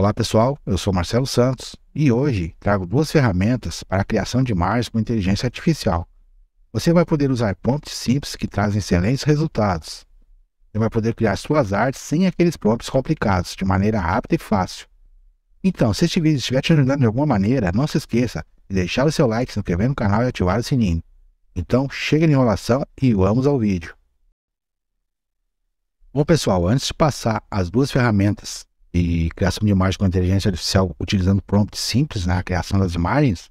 Olá pessoal, eu sou Marcelo Santos e hoje trago duas ferramentas para a criação de imagens com inteligência artificial. Você vai poder usar prompts simples que trazem excelentes resultados. Você vai poder criar suas artes sem aqueles prompts complicados, de maneira rápida e fácil. Então, se este vídeo estiver te ajudando de alguma maneira, não se esqueça de deixar o seu like, se inscrever no canal e ativar o sininho. Então, chega de enrolação e vamos ao vídeo. Bom pessoal, antes de passar as duas ferramentas e criação de imagens com inteligência artificial utilizando prompts simples na né, criação das imagens,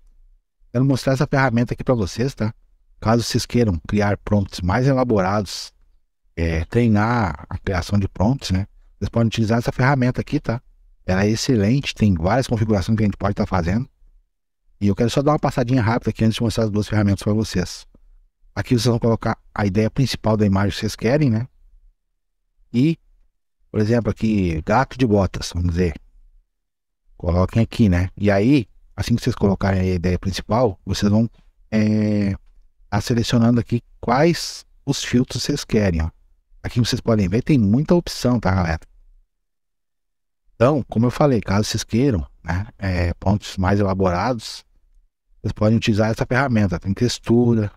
quero mostrar essa ferramenta aqui para vocês, tá? Caso vocês queiram criar prompts mais elaborados, é, treinar a criação de prompts, né? Vocês podem utilizar essa ferramenta aqui, tá? Ela é excelente, tem várias configurações que a gente pode estar tá fazendo. E eu quero só dar uma passadinha rápida aqui antes de mostrar as duas ferramentas para vocês. Aqui vocês vão colocar a ideia principal da imagem que vocês querem, né? E por exemplo, aqui, gato de botas, vamos dizer. Coloquem aqui, né? E aí, assim que vocês colocarem a ideia principal, vocês vão é, tá selecionando aqui quais os filtros vocês querem. Ó. Aqui vocês podem ver, tem muita opção, tá, galera? Então, como eu falei, caso vocês queiram né, é, pontos mais elaborados, vocês podem utilizar essa ferramenta. Tem textura,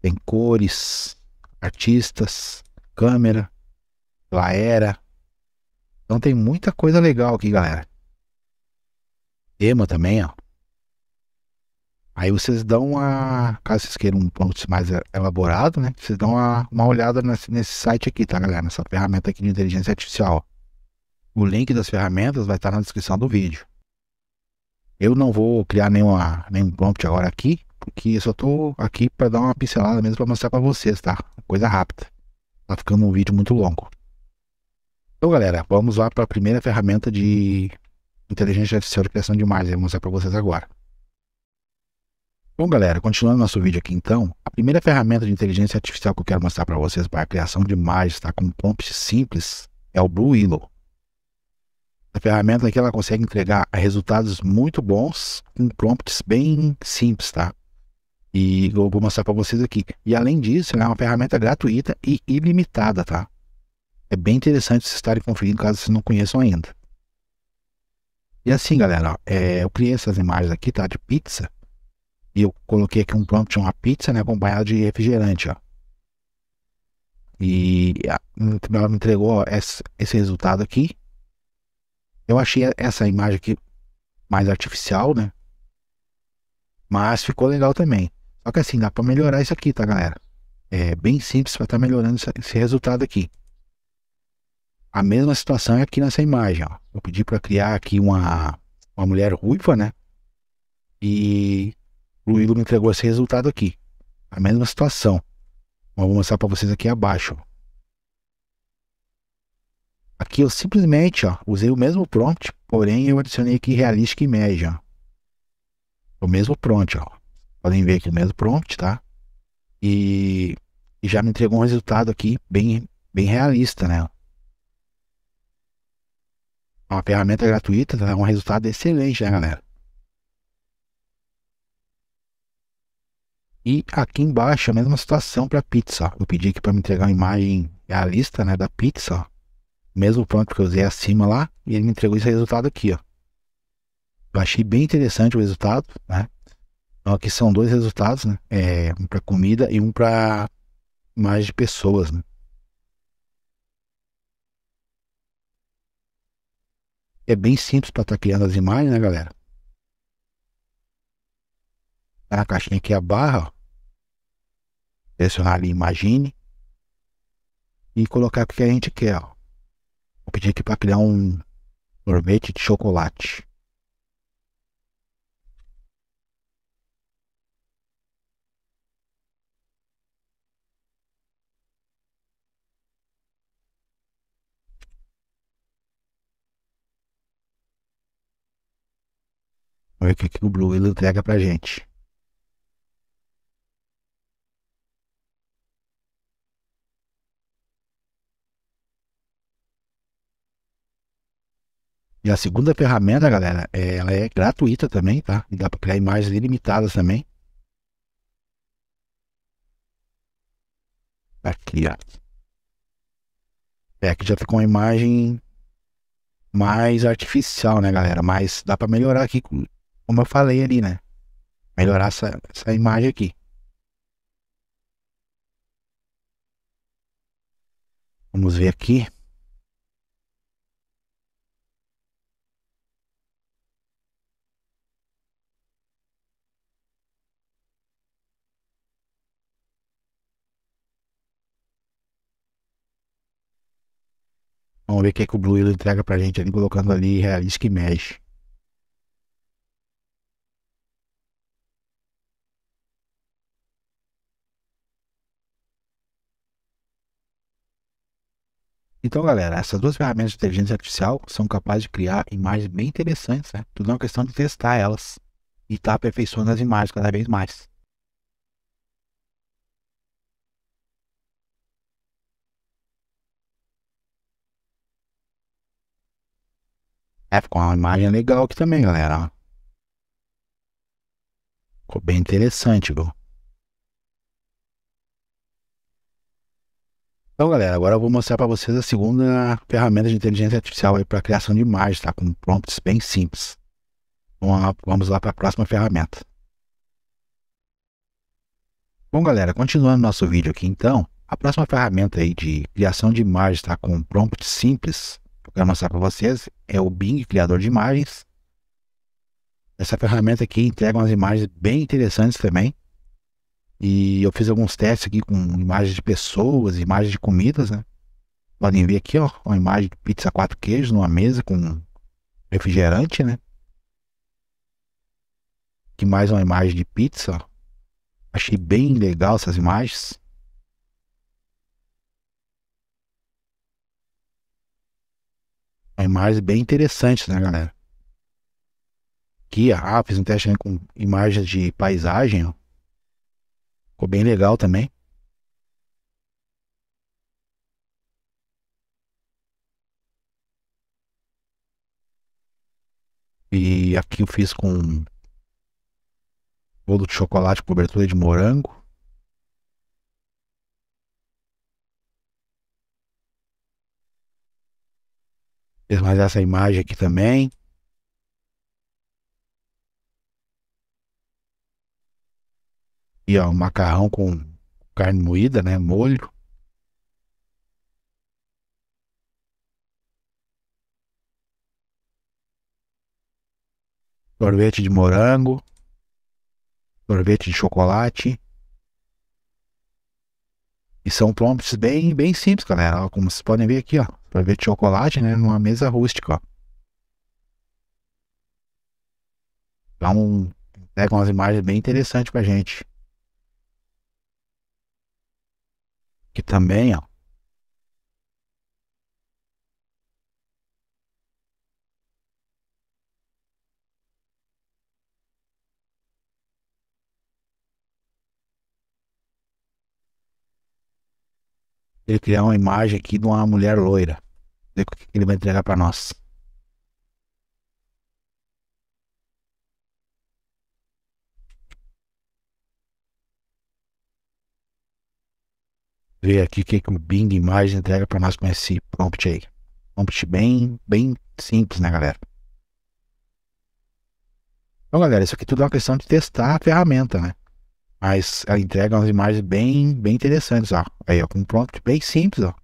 tem cores, artistas, câmera, laera. Então tem muita coisa legal aqui, galera. Tema também, ó. Aí vocês dão a. Caso vocês queiram um ponto mais elaborado, né? Vocês dão uma olhada nesse, nesse, site aqui, tá, galera? Nessa ferramenta aqui de inteligência artificial. O link das ferramentas vai estar na descrição do vídeo. Eu não vou criar nenhuma, nenhum prompt agora aqui que eu só tô aqui para dar uma pincelada mesmo para mostrar para vocês, tá? Coisa rápida. Tá ficando um vídeo muito longo. Então, galera, vamos lá para a primeira ferramenta de inteligência artificial de criação de imagens. Eu vou mostrar para vocês agora. Bom, galera, continuando nosso vídeo aqui então, a primeira ferramenta de inteligência artificial que eu quero mostrar para vocês para a criação de imagens, tá? Com prompts simples, é o Blue Willow. A ferramenta aqui ela consegue entregar resultados muito bons com prompts bem simples, tá? E eu vou mostrar para vocês aqui. E além disso, é uma ferramenta gratuita e ilimitada, tá? É bem interessante vocês estarem conferindo caso vocês não conheçam ainda. E assim, galera, ó, é, eu criei essas imagens aqui, tá? De pizza. E eu coloquei aqui um prompt de uma pizza, né? Acompanhada de refrigerante, ó. E ela me entregou ó, esse, esse resultado aqui. Eu achei essa imagem aqui mais artificial, né? Mas ficou legal também. Só que assim, dá para melhorar isso aqui, tá, galera? É bem simples para estar tá melhorando esse resultado aqui. A mesma situação é aqui nessa imagem, ó. Eu pedi para criar aqui uma, uma mulher ruiva, né? E o Luílo me entregou esse resultado aqui. A mesma situação. Eu vou mostrar para vocês aqui abaixo. Aqui eu simplesmente ó, usei o mesmo prompt, porém eu adicionei aqui realística e média. Ó. O mesmo prompt, ó. Podem ver aqui no mesmo prompt, tá? E, e já me entregou um resultado aqui bem, bem realista, né? Uma ferramenta gratuita, tá? Um resultado excelente, né, galera? E aqui embaixo a mesma situação para pizza. Eu pedi aqui para me entregar uma imagem realista, né, da pizza. Mesmo prompt que eu usei acima lá, e ele me entregou esse resultado aqui, ó. Eu achei bem interessante o resultado, né? Então aqui são dois resultados, né? É, um para comida e um para mais de pessoas, né? É bem simples para estar tá criando as imagens, né, galera? Na tá, caixinha aqui a barra, ó. Selecionar ali Imagine. E colocar o que a gente quer, ó. Vou pedir aqui para criar um sorvete de chocolate. ver o que, é que o Blue ele entrega pra gente. E a segunda ferramenta, galera, é, ela é gratuita também, tá? E dá para criar imagens ilimitadas também. Aqui, ó. É, aqui já tá com uma imagem mais artificial, né, galera? Mas dá para melhorar aqui com como eu falei ali, né? Melhorar essa, essa imagem aqui. Vamos ver aqui. Vamos ver o que, é que o Blue ele entrega pra gente ali, colocando ali Realistic que mexe. Então, galera, essas duas ferramentas de inteligência artificial são capazes de criar imagens bem interessantes, né? Tudo é uma questão de testar elas e estar tá aperfeiçoando as imagens cada vez mais. É, ficou uma imagem legal aqui também, galera. Ficou bem interessante, viu? Então, galera, agora eu vou mostrar para vocês a segunda ferramenta de inteligência artificial para criação de imagens, tá? Com prompts bem simples. Vamos lá para a próxima ferramenta. Bom, galera, continuando nosso vídeo aqui, então, a próxima ferramenta aí de criação de imagens, tá? Com prompts simples, que eu quero mostrar para vocês, é o Bing Criador de Imagens. Essa ferramenta aqui entrega umas imagens bem interessantes também. E eu fiz alguns testes aqui com imagens de pessoas, imagens de comidas, né? Podem ver aqui, ó, uma imagem de pizza quatro queijos numa mesa com refrigerante, né? Aqui mais uma imagem de pizza, ó. Achei bem legal essas imagens. Uma imagem bem interessante, né, galera? Aqui, ah, fiz um teste com imagens de paisagem, ó. Ficou bem legal também. E aqui eu fiz com bolo de chocolate cobertura de morango. Fiz mais essa imagem aqui também. E ó, macarrão com carne moída, né? Molho. Sorvete de morango. Sorvete de chocolate. E são prompts bem, bem simples, galera. como vocês podem ver aqui, ó. Sorvete de chocolate, né? Numa mesa rústica, ó. Então, pega umas imagens bem interessantes pra gente. que também, ó. Ele criar uma imagem aqui de uma mulher loira. Ver o que ele vai entregar para nós. ver aqui o que, que o Bing Imagens entrega para nós com esse prompt aí. Prompt bem, bem simples, né, galera? Então, galera, isso aqui tudo é uma questão de testar a ferramenta, né? Mas ela entrega umas imagens bem, bem interessantes, ó. Aí, ó, com um prompt bem simples, ó.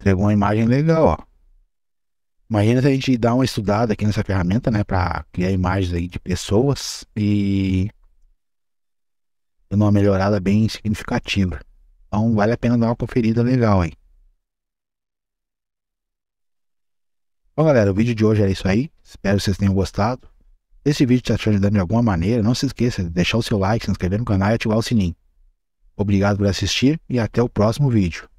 Entregou uma imagem legal, ó. Imagina se a gente dar uma estudada aqui nessa ferramenta, né, para criar imagens aí de pessoas e dando uma melhorada bem significativa. Então vale a pena dar uma conferida legal, hein? Bom galera, o vídeo de hoje é isso aí. Espero que vocês tenham gostado. Se esse vídeo está te ajudando de alguma maneira, não se esqueça de deixar o seu like, se inscrever no canal e ativar o sininho. Obrigado por assistir e até o próximo vídeo.